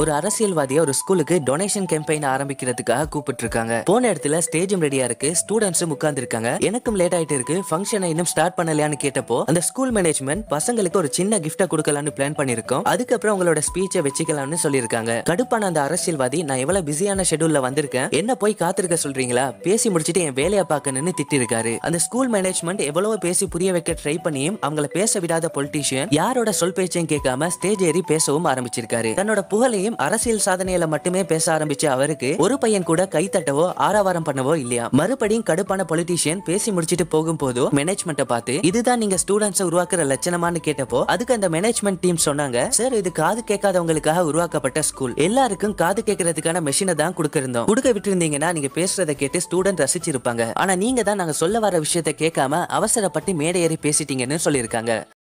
ஒரு அரசியல்வாதியை ஒரு ஸ்கூலுக்கு டொனேஷன் கேம்பெயின் ஆரம்பிக்கிறதுக்காக கூப்பிட்டு இருக்காங்க போன இடத்துல ஸ்டேஜும் ரெடியா இருக்கு ஸ்டூடெண்ட்ஸும் இருக்காங்க எனக்கும் லேட் ஆயிட்டு இருக்கு ஃபங்க்ஷனை இன்னும் ஸ்டார்ட் பண்ணலையான்னு கேட்டப்போ அந்த ஸ்கூல் மேனேஜ்மெண்ட் பசங்களுக்கு ஒரு சின்ன கிஃப்டா கொடுக்கலாம்னு பிளான் பண்ணிருக்கோம் அதுக்கப்புறம் உங்களோட ஸ்பீச்சை வச்சுக்கலாம்னு சொல்லியிருக்காங்க கடுப்பான அந்த அரசியல்வாதி நான் எவ்வளவு பிஸியான ஷெடியூல்ல வந்திருக்கேன் என்ன போய் காத்திருக்க சொல்றீங்களா பேசி முடிச்சுட்டு என் வேலையை பார்க்கணும்னு திட்டிருக்காரு அந்த ஸ்கூல் மேனேஜ்மெண்ட் எவ்வளவு பேசி புரிய வைக்க ட்ரை பண்ணியும் அவங்கள பேச விடாத பொலிட்டீஷியன் யாரோட சொல் பேச்சையும் கேட்காம ஸ்டேஜ் ஏறி பேசவும் ஆரம்பிச்சிருக்காரு தன்னோட புகழையும் பத்தியும் அரசியல் சாதனையில மட்டுமே பேச ஆரம்பிச்ச அவருக்கு ஒரு பையன் கூட கைத்தட்டவோ ஆரவாரம் பண்ணவோ இல்லையா மறுபடியும் கடுப்பான பொலிட்டீஷியன் பேசி முடிச்சிட்டு போகும் போதோ மேனேஜ்மெண்ட் பார்த்து இதுதான் நீங்க ஸ்டூடெண்ட்ஸ் உருவாக்குற லட்சணமானு கேட்டப்போ அதுக்கு அந்த மேனேஜ்மெண்ட் டீம் சொன்னாங்க சார் இது காது கேட்காதவங்களுக்காக உருவாக்கப்பட்ட ஸ்கூல் எல்லாருக்கும் காது கேட்கறதுக்கான மெஷினை தான் கொடுக்கிருந்தோம் கொடுக்க இருந்தீங்கன்னா நீங்க பேசுறதை கேட்டு ஸ்டூடெண்ட் ரசிச்சிருப்பாங்க ஆனா நீங்க தான் நாங்க சொல்ல வர விஷயத்தை கேட்காம அவசரப்பட்டு மேடை ஏறி பேசிட்டீங்கன்னு சொல்லியிருக்காங்க